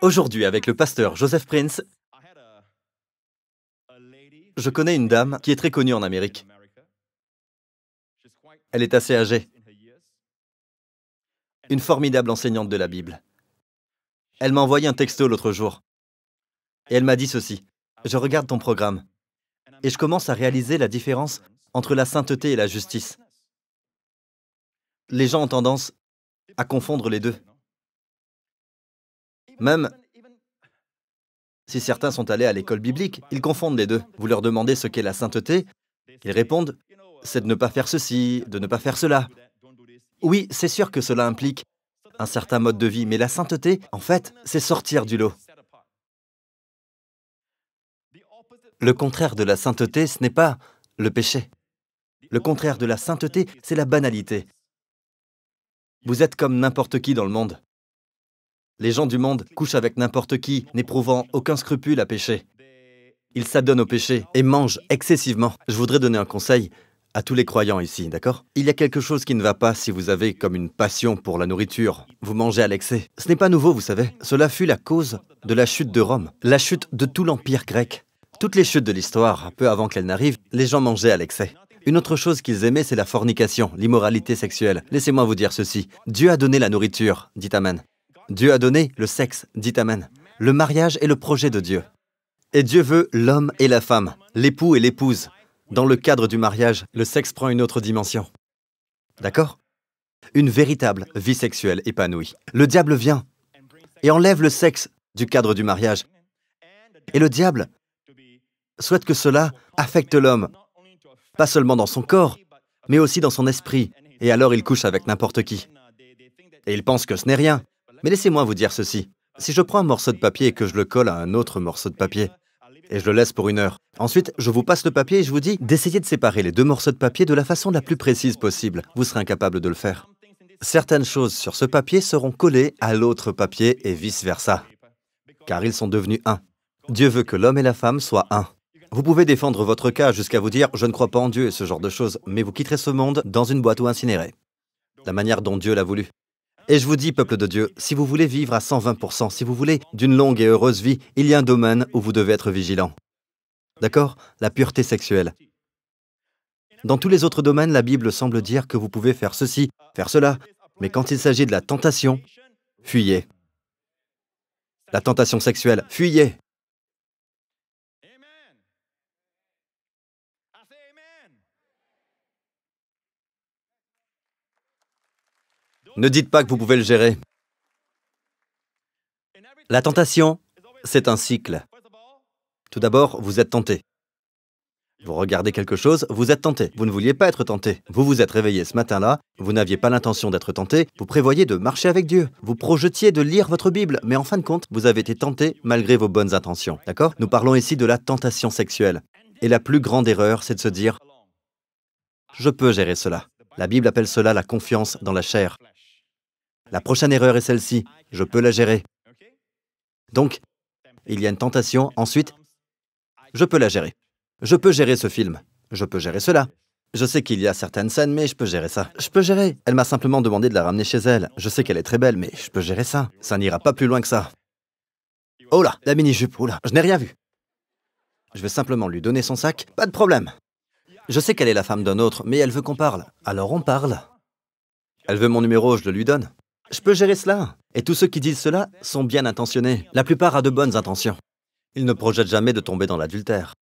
Aujourd'hui, avec le pasteur Joseph Prince, je connais une dame qui est très connue en Amérique. Elle est assez âgée, une formidable enseignante de la Bible. Elle m'a envoyé un texto l'autre jour. Et elle m'a dit ceci. Je regarde ton programme. Et je commence à réaliser la différence entre la sainteté et la justice. Les gens ont tendance à confondre les deux. Même si certains sont allés à l'école biblique, ils confondent les deux. Vous leur demandez ce qu'est la sainteté, ils répondent c'est de ne pas faire ceci, de ne pas faire cela. Oui, c'est sûr que cela implique un certain mode de vie, mais la sainteté, en fait, c'est sortir du lot. Le contraire de la sainteté, ce n'est pas le péché. Le contraire de la sainteté, c'est la banalité. Vous êtes comme n'importe qui dans le monde. Les gens du monde couchent avec n'importe qui, n'éprouvant aucun scrupule à pécher. Ils s'adonnent au péché et mangent excessivement. Je voudrais donner un conseil à tous les croyants ici, d'accord Il y a quelque chose qui ne va pas si vous avez comme une passion pour la nourriture. Vous mangez à l'excès. Ce n'est pas nouveau, vous savez. Cela fut la cause de la chute de Rome, la chute de tout l'Empire grec. Toutes les chutes de l'histoire, peu avant qu'elles n'arrivent, les gens mangeaient à l'excès. Une autre chose qu'ils aimaient, c'est la fornication, l'immoralité sexuelle. Laissez-moi vous dire ceci. Dieu a donné la nourriture, dit Amen. Dieu a donné le sexe, dit Amen. Le mariage est le projet de Dieu. Et Dieu veut l'homme et la femme, l'époux et l'épouse. Dans le cadre du mariage, le sexe prend une autre dimension. D'accord Une véritable vie sexuelle épanouie. Le diable vient et enlève le sexe du cadre du mariage. Et le diable souhaite que cela affecte l'homme, pas seulement dans son corps, mais aussi dans son esprit. Et alors il couche avec n'importe qui. Et il pense que ce n'est rien. Mais laissez-moi vous dire ceci. Si je prends un morceau de papier et que je le colle à un autre morceau de papier, et je le laisse pour une heure. Ensuite, je vous passe le papier et je vous dis d'essayer de séparer les deux morceaux de papier de la façon la plus précise possible. Vous serez incapable de le faire. Certaines choses sur ce papier seront collées à l'autre papier et vice-versa, car ils sont devenus un. Dieu veut que l'homme et la femme soient un. Vous pouvez défendre votre cas jusqu'à vous dire ⁇ Je ne crois pas en Dieu ⁇ et ce genre de choses, mais vous quitterez ce monde dans une boîte ou incinéré. La manière dont Dieu l'a voulu. Et je vous dis, peuple de Dieu, si vous voulez vivre à 120%, si vous voulez d'une longue et heureuse vie, il y a un domaine où vous devez être vigilant. D'accord La pureté sexuelle. Dans tous les autres domaines, la Bible semble dire que vous pouvez faire ceci, faire cela, mais quand il s'agit de la tentation, fuyez. La tentation sexuelle, fuyez. Ne dites pas que vous pouvez le gérer. La tentation, c'est un cycle. Tout d'abord, vous êtes tenté. Vous regardez quelque chose, vous êtes tenté. Vous ne vouliez pas être tenté. Vous vous êtes réveillé ce matin-là, vous n'aviez pas l'intention d'être tenté, vous prévoyez de marcher avec Dieu, vous projetiez de lire votre Bible, mais en fin de compte, vous avez été tenté malgré vos bonnes intentions. D'accord Nous parlons ici de la tentation sexuelle. Et la plus grande erreur, c'est de se dire ⁇ Je peux gérer cela ⁇ La Bible appelle cela la confiance dans la chair. La prochaine erreur est celle-ci, je peux la gérer. Donc, il y a une tentation, ensuite, je peux la gérer. Je peux gérer ce film, je peux gérer cela. Je sais qu'il y a certaines scènes, mais je peux gérer ça. Je peux gérer. Elle m'a simplement demandé de la ramener chez elle. Je sais qu'elle est très belle, mais je peux gérer ça. Ça n'ira pas plus loin que ça. Oh là, la mini-jupe, oh là, je n'ai rien vu. Je vais simplement lui donner son sac, pas de problème. Je sais qu'elle est la femme d'un autre, mais elle veut qu'on parle. Alors on parle. Elle veut mon numéro, je le lui donne. Je peux gérer cela. Et tous ceux qui disent cela sont bien intentionnés. La plupart a de bonnes intentions. Ils ne projettent jamais de tomber dans l'adultère.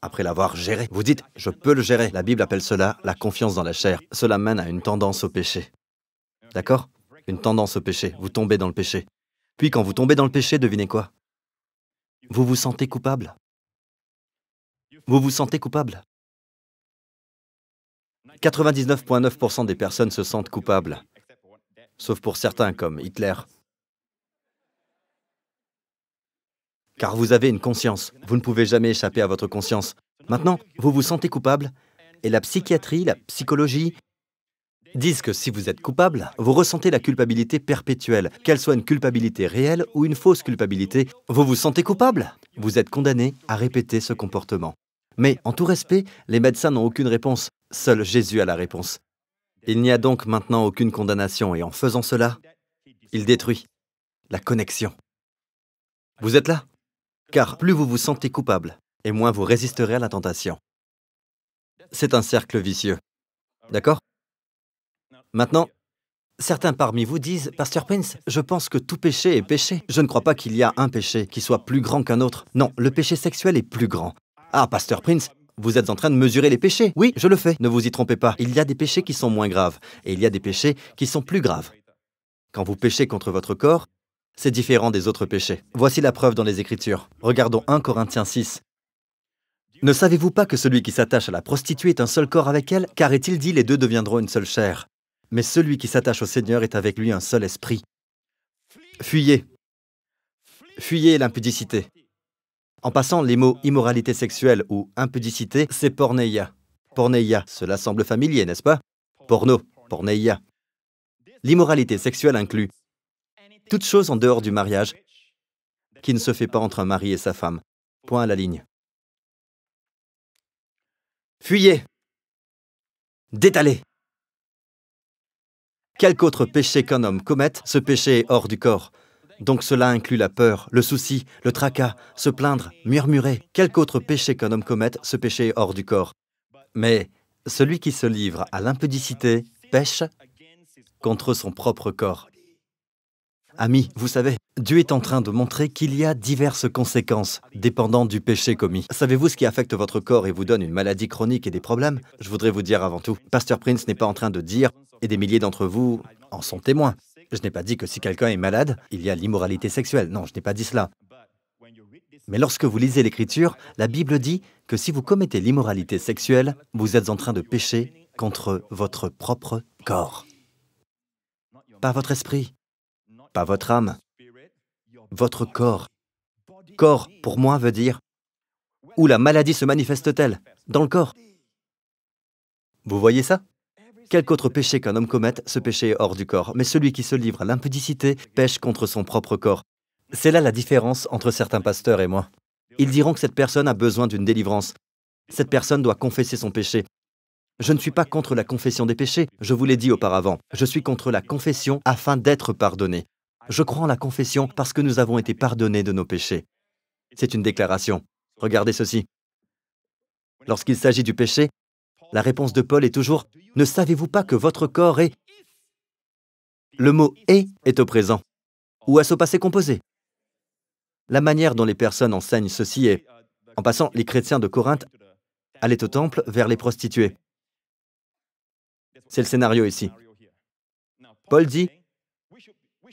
Après l'avoir géré, vous dites ⁇ Je peux le gérer ⁇ La Bible appelle cela la confiance dans la chair. Cela mène à une tendance au péché. D'accord Une tendance au péché. Vous tombez dans le péché. Puis quand vous tombez dans le péché, devinez quoi Vous vous sentez coupable. Vous vous sentez coupable. 99,9% des personnes se sentent coupables sauf pour certains comme Hitler. Car vous avez une conscience, vous ne pouvez jamais échapper à votre conscience. Maintenant, vous vous sentez coupable, et la psychiatrie, la psychologie disent que si vous êtes coupable, vous ressentez la culpabilité perpétuelle, qu'elle soit une culpabilité réelle ou une fausse culpabilité. Vous vous sentez coupable Vous êtes condamné à répéter ce comportement. Mais en tout respect, les médecins n'ont aucune réponse. Seul Jésus a la réponse. Il n'y a donc maintenant aucune condamnation et en faisant cela, il détruit la connexion. Vous êtes là Car plus vous vous sentez coupable, et moins vous résisterez à la tentation. C'est un cercle vicieux. D'accord Maintenant, certains parmi vous disent, Pasteur Prince, je pense que tout péché est péché. Je ne crois pas qu'il y a un péché qui soit plus grand qu'un autre. Non, le péché sexuel est plus grand. Ah, Pasteur Prince, vous êtes en train de mesurer les péchés. Oui, je le fais. Ne vous y trompez pas. Il y a des péchés qui sont moins graves et il y a des péchés qui sont plus graves. Quand vous péchez contre votre corps, c'est différent des autres péchés. Voici la preuve dans les Écritures. Regardons 1 Corinthiens 6. Ne savez-vous pas que celui qui s'attache à la prostituée est un seul corps avec elle Car est-il dit les deux deviendront une seule chair. Mais celui qui s'attache au Seigneur est avec lui un seul esprit. Fuyez. Fuyez l'impudicité. En passant les mots immoralité sexuelle ou impudicité, c'est porneia. Porneia, cela semble familier, n'est-ce pas Porno, porneia. L'immoralité sexuelle inclut toute chose en dehors du mariage qui ne se fait pas entre un mari et sa femme. Point à la ligne. Fuyez Détalez Quelque autre péché qu'un homme commette, ce péché est hors du corps. Donc cela inclut la peur, le souci, le tracas, se plaindre, murmurer, quelque autre péché qu'un homme commette, ce péché est hors du corps. Mais celui qui se livre à l'impudicité pêche contre son propre corps. Amis, vous savez, Dieu est en train de montrer qu'il y a diverses conséquences dépendant du péché commis. Savez-vous ce qui affecte votre corps et vous donne une maladie chronique et des problèmes Je voudrais vous dire avant tout, Pasteur Prince n'est pas en train de dire, et des milliers d'entre vous en sont témoins, je n'ai pas dit que si quelqu'un est malade, il y a l'immoralité sexuelle. Non, je n'ai pas dit cela. Mais lorsque vous lisez l'Écriture, la Bible dit que si vous commettez l'immoralité sexuelle, vous êtes en train de pécher contre votre propre corps. Pas votre esprit, pas votre âme, votre corps. Corps, pour moi, veut dire où la maladie se manifeste-t-elle Dans le corps. Vous voyez ça Quelque autre péché qu'un homme commette, ce péché est hors du corps, mais celui qui se livre à l'impudicité pêche contre son propre corps. C'est là la différence entre certains pasteurs et moi. Ils diront que cette personne a besoin d'une délivrance. Cette personne doit confesser son péché. Je ne suis pas contre la confession des péchés, je vous l'ai dit auparavant. Je suis contre la confession afin d'être pardonné. Je crois en la confession parce que nous avons été pardonnés de nos péchés. C'est une déclaration. Regardez ceci. Lorsqu'il s'agit du péché, la réponse de Paul est toujours ⁇ Ne savez-vous pas que votre corps est ⁇ Le mot ⁇ est ⁇ est au présent, ou à ce passé composé. La manière dont les personnes enseignent ceci est, en passant, les chrétiens de Corinthe allaient au temple vers les prostituées. C'est le scénario ici. Paul dit,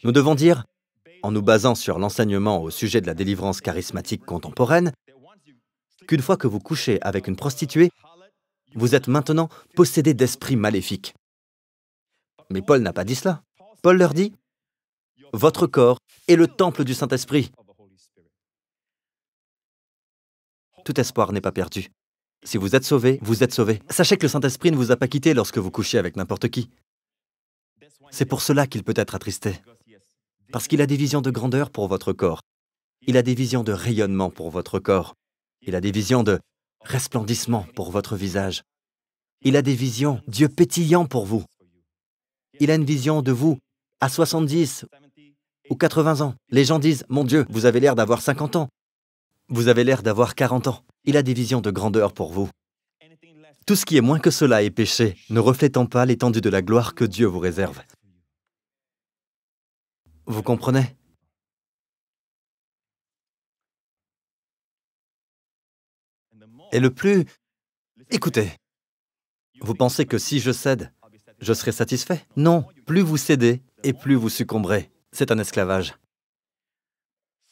nous devons dire, en nous basant sur l'enseignement au sujet de la délivrance charismatique contemporaine, qu'une fois que vous couchez avec une prostituée, vous êtes maintenant possédé d'esprits maléfiques. Mais Paul n'a pas dit cela. Paul leur dit, Votre corps est le temple du Saint-Esprit. Tout espoir n'est pas perdu. Si vous êtes sauvé, vous êtes sauvé. Sachez que le Saint-Esprit ne vous a pas quitté lorsque vous couchez avec n'importe qui. C'est pour cela qu'il peut être attristé. Parce qu'il a des visions de grandeur pour votre corps. Il a des visions de rayonnement pour votre corps. Il a des visions de resplendissement pour votre visage. Il a des visions, Dieu pétillant pour vous. Il a une vision de vous à 70 ou 80 ans. Les gens disent, mon Dieu, vous avez l'air d'avoir 50 ans. Vous avez l'air d'avoir 40 ans. Il a des visions de grandeur pour vous. Tout ce qui est moins que cela est péché, ne reflétant pas l'étendue de la gloire que Dieu vous réserve. Vous comprenez Et le plus... Écoutez, vous pensez que si je cède, je serai satisfait Non, plus vous cédez et plus vous succomberez. C'est un esclavage.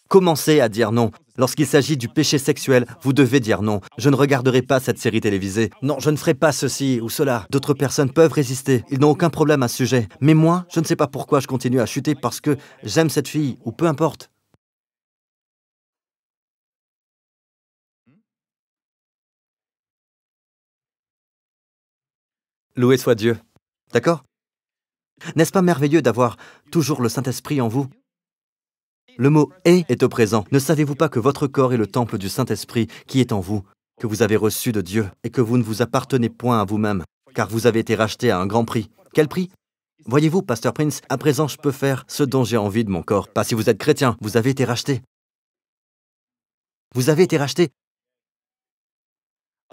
Commencez à dire non. Lorsqu'il s'agit du péché sexuel, vous devez dire non. Je ne regarderai pas cette série télévisée. Non, je ne ferai pas ceci ou cela. D'autres personnes peuvent résister. Ils n'ont aucun problème à ce sujet. Mais moi, je ne sais pas pourquoi je continue à chuter parce que j'aime cette fille ou peu importe. Loué soit Dieu. D'accord N'est-ce pas merveilleux d'avoir toujours le Saint-Esprit en vous Le mot est est au présent. Ne savez-vous pas que votre corps est le temple du Saint-Esprit qui est en vous, que vous avez reçu de Dieu et que vous ne vous appartenez point à vous-même, car vous avez été racheté à un grand prix Quel prix Voyez-vous, Pasteur Prince, à présent je peux faire ce dont j'ai envie de mon corps. Pas si vous êtes chrétien, vous avez été racheté. Vous avez été racheté.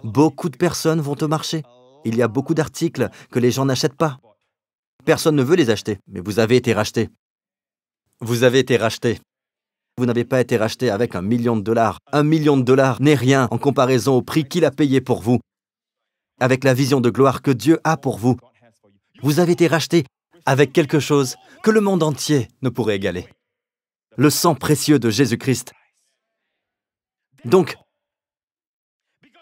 Beaucoup de personnes vont te marcher. Il y a beaucoup d'articles que les gens n'achètent pas. Personne ne veut les acheter, mais vous avez été racheté. Vous avez été racheté. Vous n'avez pas été racheté avec un million de dollars. Un million de dollars n'est rien en comparaison au prix qu'il a payé pour vous. Avec la vision de gloire que Dieu a pour vous, vous avez été racheté avec quelque chose que le monde entier ne pourrait égaler. Le sang précieux de Jésus-Christ. Donc,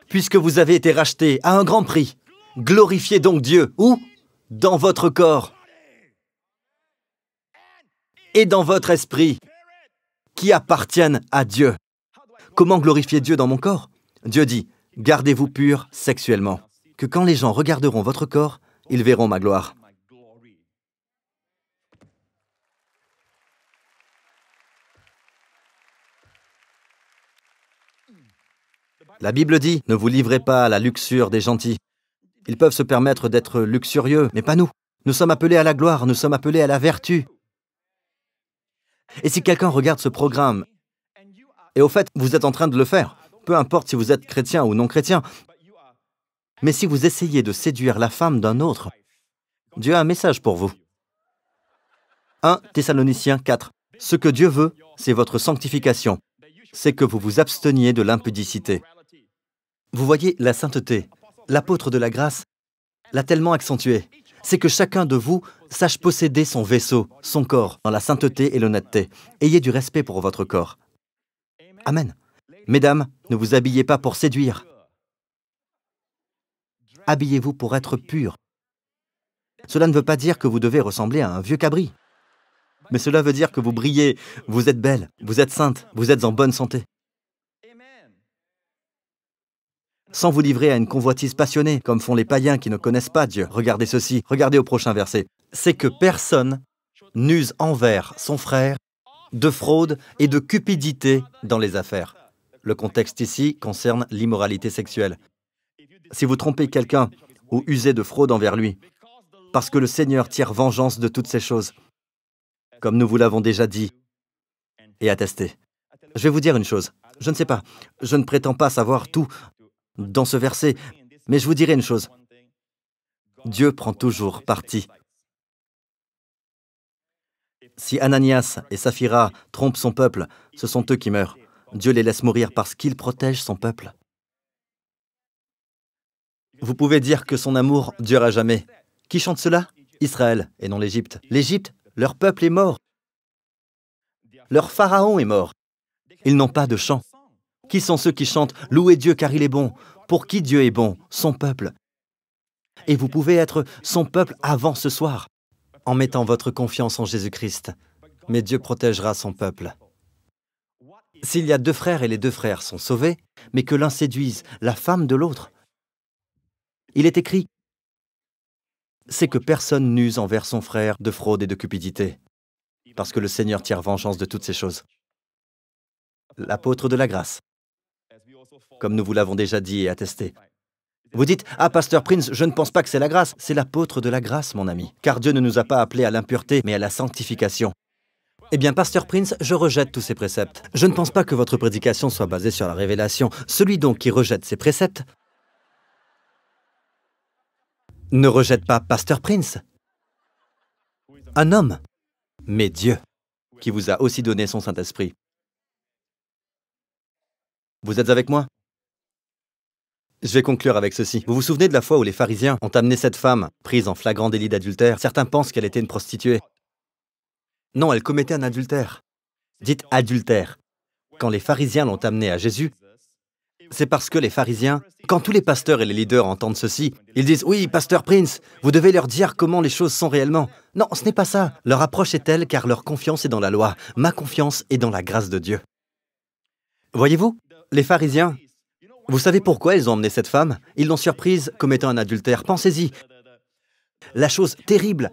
puisque vous avez été racheté à un grand prix, Glorifiez donc Dieu. Où Dans votre corps et dans votre esprit qui appartiennent à Dieu. Comment glorifier Dieu dans mon corps Dieu dit, gardez-vous pur sexuellement, que quand les gens regarderont votre corps, ils verront ma gloire. La Bible dit, ne vous livrez pas à la luxure des gentils, ils peuvent se permettre d'être luxurieux, mais pas nous. Nous sommes appelés à la gloire, nous sommes appelés à la vertu. Et si quelqu'un regarde ce programme, et au fait, vous êtes en train de le faire, peu importe si vous êtes chrétien ou non chrétien, mais si vous essayez de séduire la femme d'un autre, Dieu a un message pour vous. 1 Thessaloniciens 4. Ce que Dieu veut, c'est votre sanctification. C'est que vous vous absteniez de l'impudicité. Vous voyez, la sainteté, l'apôtre de la grâce, l'a tellement accentué. C'est que chacun de vous sache posséder son vaisseau, son corps, dans la sainteté et l'honnêteté. Ayez du respect pour votre corps. Amen. Mesdames, ne vous habillez pas pour séduire. Habillez-vous pour être pur. Cela ne veut pas dire que vous devez ressembler à un vieux cabri. Mais cela veut dire que vous brillez, vous êtes belle, vous êtes sainte, vous êtes en bonne santé. sans vous livrer à une convoitise passionnée, comme font les païens qui ne connaissent pas Dieu. Regardez ceci, regardez au prochain verset. C'est que personne n'use envers son frère de fraude et de cupidité dans les affaires. Le contexte ici concerne l'immoralité sexuelle. Si vous trompez quelqu'un ou usez de fraude envers lui, parce que le Seigneur tire vengeance de toutes ces choses, comme nous vous l'avons déjà dit et attesté. Je vais vous dire une chose, je ne sais pas, je ne prétends pas savoir tout, dans ce verset, mais je vous dirai une chose. Dieu prend toujours parti. Si Ananias et Sapphira trompent son peuple, ce sont eux qui meurent. Dieu les laisse mourir parce qu'il protège son peuple. Vous pouvez dire que son amour durera jamais. Qui chante cela Israël et non l'Égypte. L'Égypte, leur peuple est mort. Leur pharaon est mort. Ils n'ont pas de chant. Qui sont ceux qui chantent Louez Dieu car il est bon Pour qui Dieu est bon Son peuple. Et vous pouvez être son peuple avant ce soir, en mettant votre confiance en Jésus-Christ. Mais Dieu protégera son peuple. S'il y a deux frères et les deux frères sont sauvés, mais que l'un séduise la femme de l'autre, il est écrit C'est que personne n'use envers son frère de fraude et de cupidité, parce que le Seigneur tire vengeance de toutes ces choses. L'apôtre de la grâce comme nous vous l'avons déjà dit et attesté. Vous dites Ah, pasteur Prince, je ne pense pas que c'est la grâce. C'est l'apôtre de la grâce, mon ami. Car Dieu ne nous a pas appelés à l'impureté, mais à la sanctification. Eh bien, pasteur Prince, je rejette tous ces préceptes. Je ne pense pas que votre prédication soit basée sur la révélation. Celui donc qui rejette ces préceptes ne rejette pas pasteur Prince. Un homme, mais Dieu, qui vous a aussi donné son Saint-Esprit. Vous êtes avec moi je vais conclure avec ceci. Vous vous souvenez de la fois où les pharisiens ont amené cette femme, prise en flagrant délit d'adultère Certains pensent qu'elle était une prostituée. Non, elle commettait un adultère. Dites adultère. Quand les pharisiens l'ont amenée à Jésus, c'est parce que les pharisiens, quand tous les pasteurs et les leaders entendent ceci, ils disent Oui, pasteur Prince, vous devez leur dire comment les choses sont réellement. Non, ce n'est pas ça. Leur approche est telle car leur confiance est dans la loi, ma confiance est dans la grâce de Dieu. Voyez-vous, les pharisiens, vous savez pourquoi ils ont emmené cette femme Ils l'ont surprise comme étant un adultère. Pensez-y. La chose terrible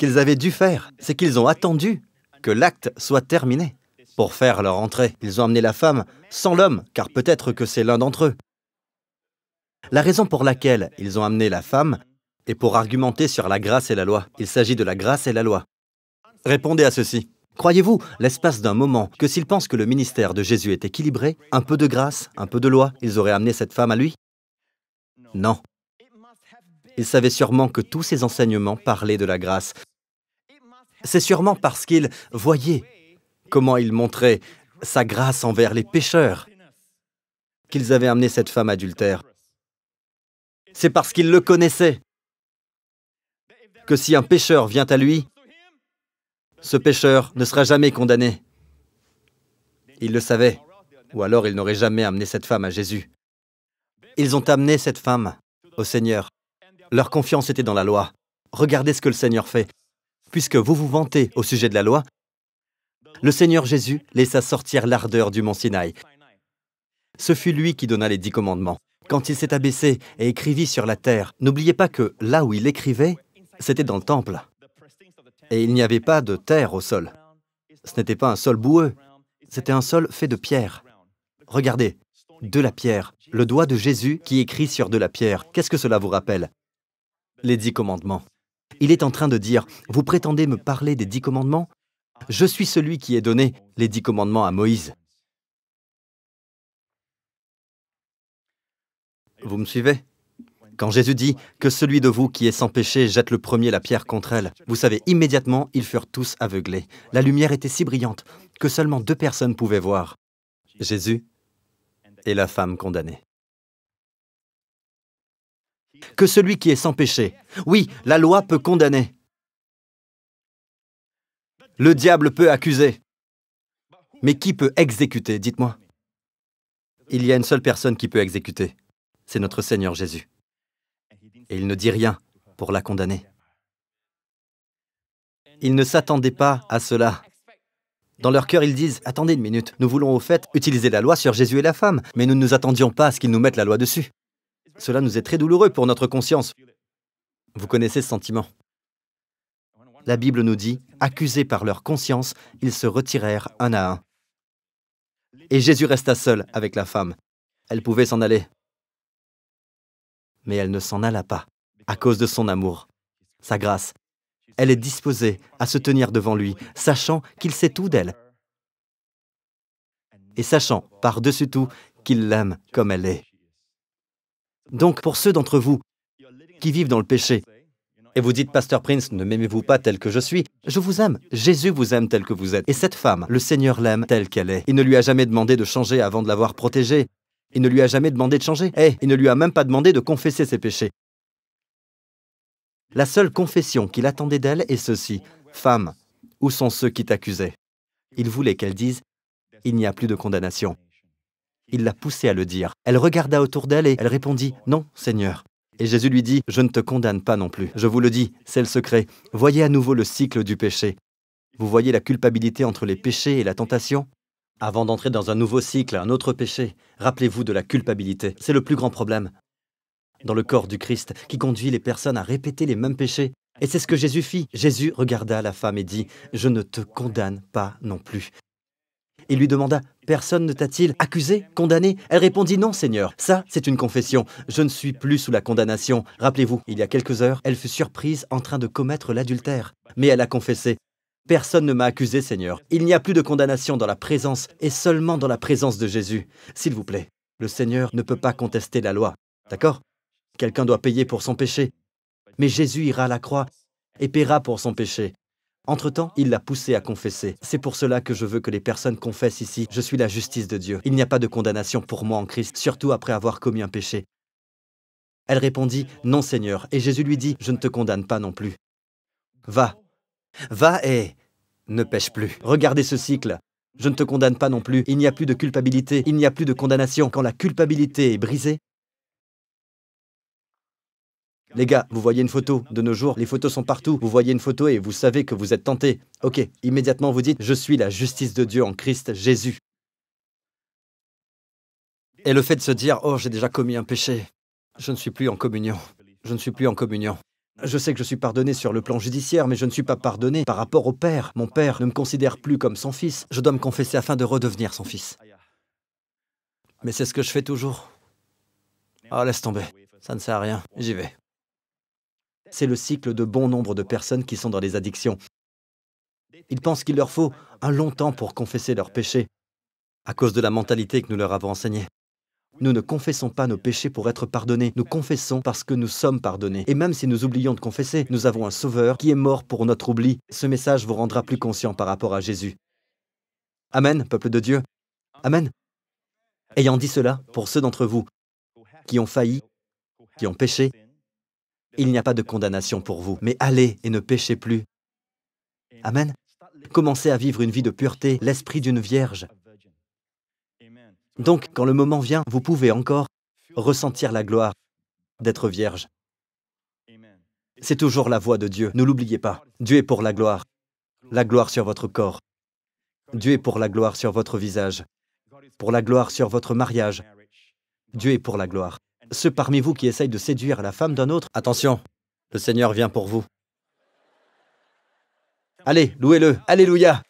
qu'ils avaient dû faire, c'est qu'ils ont attendu que l'acte soit terminé pour faire leur entrée. Ils ont amené la femme sans l'homme, car peut-être que c'est l'un d'entre eux. La raison pour laquelle ils ont amené la femme est pour argumenter sur la grâce et la loi. Il s'agit de la grâce et la loi. Répondez à ceci. Croyez-vous, l'espace d'un moment, que s'ils pensent que le ministère de Jésus est équilibré, un peu de grâce, un peu de loi, ils auraient amené cette femme à lui Non. Ils savaient sûrement que tous ces enseignements parlaient de la grâce. C'est sûrement parce qu'ils voyaient comment il montrait sa grâce envers les pécheurs qu'ils avaient amené cette femme adultère. C'est parce qu'ils le connaissaient que si un pécheur vient à lui, ce pécheur ne sera jamais condamné. Il le savait, ou alors il n'aurait jamais amené cette femme à Jésus. Ils ont amené cette femme au Seigneur. Leur confiance était dans la loi. Regardez ce que le Seigneur fait. Puisque vous vous vantez au sujet de la loi, le Seigneur Jésus laissa sortir l'ardeur du mont Sinaï. Ce fut lui qui donna les dix commandements. Quand il s'est abaissé et écrivit sur la terre, n'oubliez pas que là où il écrivait, c'était dans le temple et il n'y avait pas de terre au sol. Ce n'était pas un sol boueux, c'était un sol fait de pierre. Regardez, de la pierre, le doigt de Jésus qui écrit sur de la pierre. Qu'est-ce que cela vous rappelle Les dix commandements. Il est en train de dire, vous prétendez me parler des dix commandements Je suis celui qui ai donné les dix commandements à Moïse. Vous me suivez quand Jésus dit que celui de vous qui est sans péché jette le premier la pierre contre elle, vous savez, immédiatement, ils furent tous aveuglés. La lumière était si brillante que seulement deux personnes pouvaient voir. Jésus et la femme condamnée. Que celui qui est sans péché, oui, la loi peut condamner. Le diable peut accuser. Mais qui peut exécuter, dites-moi Il y a une seule personne qui peut exécuter. C'est notre Seigneur Jésus et il ne dit rien pour la condamner. Ils ne s'attendaient pas à cela. Dans leur cœur, ils disent Attendez une minute, nous voulons au fait utiliser la loi sur Jésus et la femme, mais nous ne nous attendions pas à ce qu'ils nous mettent la loi dessus. Cela nous est très douloureux pour notre conscience. Vous connaissez ce sentiment. La Bible nous dit Accusés par leur conscience, ils se retirèrent un à un. Et Jésus resta seul avec la femme. Elle pouvait s'en aller mais elle ne s'en alla pas, à cause de son amour, sa grâce. Elle est disposée à se tenir devant lui, sachant qu'il sait tout d'elle, et sachant, par-dessus tout, qu'il l'aime comme elle est. Donc pour ceux d'entre vous qui vivent dans le péché, et vous dites, Pasteur Prince, ne m'aimez-vous pas tel que je suis Je vous aime. Jésus vous aime tel que vous êtes. Et cette femme, le Seigneur l'aime telle qu'elle est. Il ne lui a jamais demandé de changer avant de l'avoir protégée. Il ne lui a jamais demandé de changer. Eh, il ne lui a même pas demandé de confesser ses péchés. La seule confession qu'il attendait d'elle est ceci Femme, où sont ceux qui t'accusaient Il voulait qu'elle dise Il n'y a plus de condamnation. Il l'a poussée à le dire. Elle regarda autour d'elle et elle répondit Non, Seigneur. Et Jésus lui dit Je ne te condamne pas non plus. Je vous le dis, c'est le secret. Voyez à nouveau le cycle du péché. Vous voyez la culpabilité entre les péchés et la tentation avant d'entrer dans un nouveau cycle, un autre péché, rappelez-vous de la culpabilité. C'est le plus grand problème dans le corps du Christ qui conduit les personnes à répéter les mêmes péchés. Et c'est ce que Jésus fit. Jésus regarda la femme et dit, Je ne te condamne pas non plus. Il lui demanda, Personne ne t'a-t-il accusé, condamné Elle répondit, Non, Seigneur. Ça, c'est une confession. Je ne suis plus sous la condamnation. Rappelez-vous, il y a quelques heures, elle fut surprise en train de commettre l'adultère. Mais elle a confessé, Personne ne m'a accusé, Seigneur. Il n'y a plus de condamnation dans la présence et seulement dans la présence de Jésus. S'il vous plaît, le Seigneur ne peut pas contester la loi. D'accord Quelqu'un doit payer pour son péché. Mais Jésus ira à la croix et paiera pour son péché. Entre-temps, il l'a poussé à confesser. C'est pour cela que je veux que les personnes confessent ici. Je suis la justice de Dieu. Il n'y a pas de condamnation pour moi en Christ, surtout après avoir commis un péché. Elle répondit, Non Seigneur. Et Jésus lui dit, Je ne te condamne pas non plus. Va. Va et ne pêche plus. Regardez ce cycle. Je ne te condamne pas non plus. Il n'y a plus de culpabilité, il n'y a plus de condamnation. Quand la culpabilité est brisée, les gars, vous voyez une photo de nos jours, les photos sont partout, vous voyez une photo et vous savez que vous êtes tenté. Ok, immédiatement vous dites, je suis la justice de Dieu en Christ Jésus. Et le fait de se dire, oh j'ai déjà commis un péché, je ne suis plus en communion, je ne suis plus en communion. Je sais que je suis pardonné sur le plan judiciaire, mais je ne suis pas pardonné par rapport au père. Mon père ne me considère plus comme son fils. Je dois me confesser afin de redevenir son fils. Mais c'est ce que je fais toujours. Ah, laisse tomber. Ça ne sert à rien. J'y vais. C'est le cycle de bon nombre de personnes qui sont dans les addictions. Ils pensent qu'il leur faut un long temps pour confesser leurs péchés, à cause de la mentalité que nous leur avons enseignée. Nous ne confessons pas nos péchés pour être pardonnés, nous confessons parce que nous sommes pardonnés. Et même si nous oublions de confesser, nous avons un Sauveur qui est mort pour notre oubli. Ce message vous rendra plus conscient par rapport à Jésus. Amen, peuple de Dieu. Amen. Ayant dit cela, pour ceux d'entre vous qui ont failli, qui ont péché, il n'y a pas de condamnation pour vous, mais allez et ne péchez plus. Amen. Commencez à vivre une vie de pureté, l'esprit d'une vierge. Donc, quand le moment vient, vous pouvez encore ressentir la gloire d'être vierge. C'est toujours la voix de Dieu, ne l'oubliez pas. Dieu est pour la gloire. La gloire sur votre corps. Dieu est pour la gloire sur votre visage. Pour la gloire sur votre mariage. Dieu est pour la gloire. Ceux parmi vous qui essayent de séduire la femme d'un autre, attention, le Seigneur vient pour vous. Allez, louez-le. Alléluia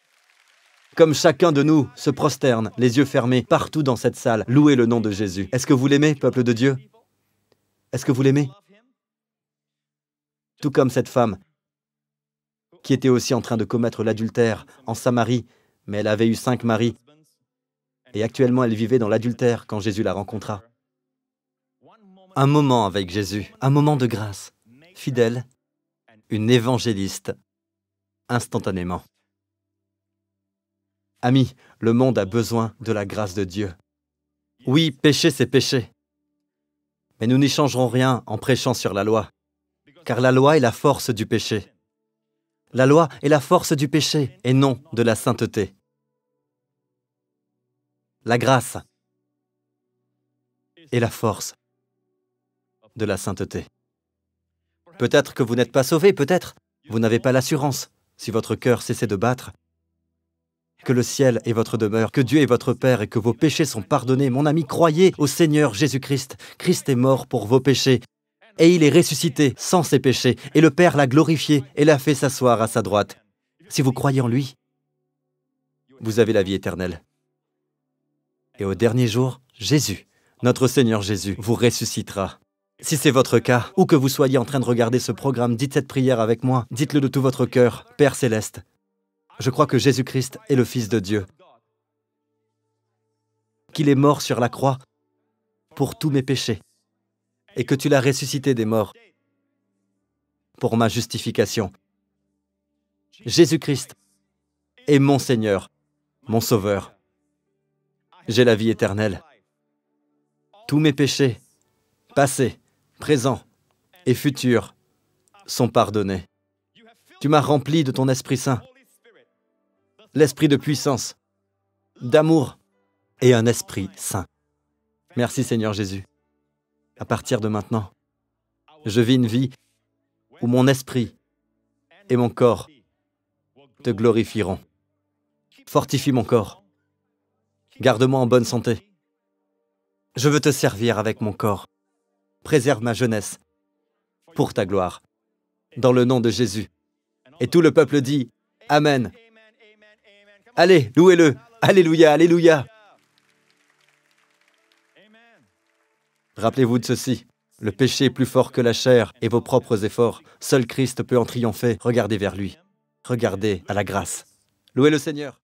comme chacun de nous, se prosterne, les yeux fermés, partout dans cette salle. Louez le nom de Jésus. Est-ce que vous l'aimez, peuple de Dieu Est-ce que vous l'aimez Tout comme cette femme qui était aussi en train de commettre l'adultère en Samarie, mais elle avait eu cinq maris, et actuellement elle vivait dans l'adultère quand Jésus la rencontra. Un moment avec Jésus, un moment de grâce, fidèle, une évangéliste, instantanément. Amis, le monde a besoin de la grâce de Dieu. Oui, péché, c'est péché. Mais nous n'y changerons rien en prêchant sur la loi, car la loi est la force du péché. La loi est la force du péché et non de la sainteté. La grâce est la force de la sainteté. Peut-être que vous n'êtes pas sauvé, peut-être vous n'avez pas l'assurance. Si votre cœur cessait de battre, que le ciel est votre demeure, que Dieu est votre Père et que vos péchés sont pardonnés. Mon ami, croyez au Seigneur Jésus-Christ. Christ est mort pour vos péchés. Et il est ressuscité sans ses péchés. Et le Père l'a glorifié et l'a fait s'asseoir à sa droite. Si vous croyez en lui, vous avez la vie éternelle. Et au dernier jour, Jésus, notre Seigneur Jésus, vous ressuscitera. Si c'est votre cas, ou que vous soyez en train de regarder ce programme, dites cette prière avec moi. Dites-le de tout votre cœur. Père céleste, je crois que Jésus-Christ est le Fils de Dieu, qu'il est mort sur la croix pour tous mes péchés, et que tu l'as ressuscité des morts pour ma justification. Jésus-Christ est mon Seigneur, mon Sauveur. J'ai la vie éternelle. Tous mes péchés, passés, présents et futurs, sont pardonnés. Tu m'as rempli de ton Esprit Saint l'esprit de puissance, d'amour et un esprit saint. Merci Seigneur Jésus. À partir de maintenant, je vis une vie où mon esprit et mon corps te glorifieront. Fortifie mon corps. Garde-moi en bonne santé. Je veux te servir avec mon corps. Préserve ma jeunesse pour ta gloire. Dans le nom de Jésus. Et tout le peuple dit Amen. Allez, louez-le. Alléluia, alléluia. Rappelez-vous de ceci. Le péché est plus fort que la chair et vos propres efforts. Seul Christ peut en triompher. Regardez vers lui. Regardez à la grâce. Louez le Seigneur.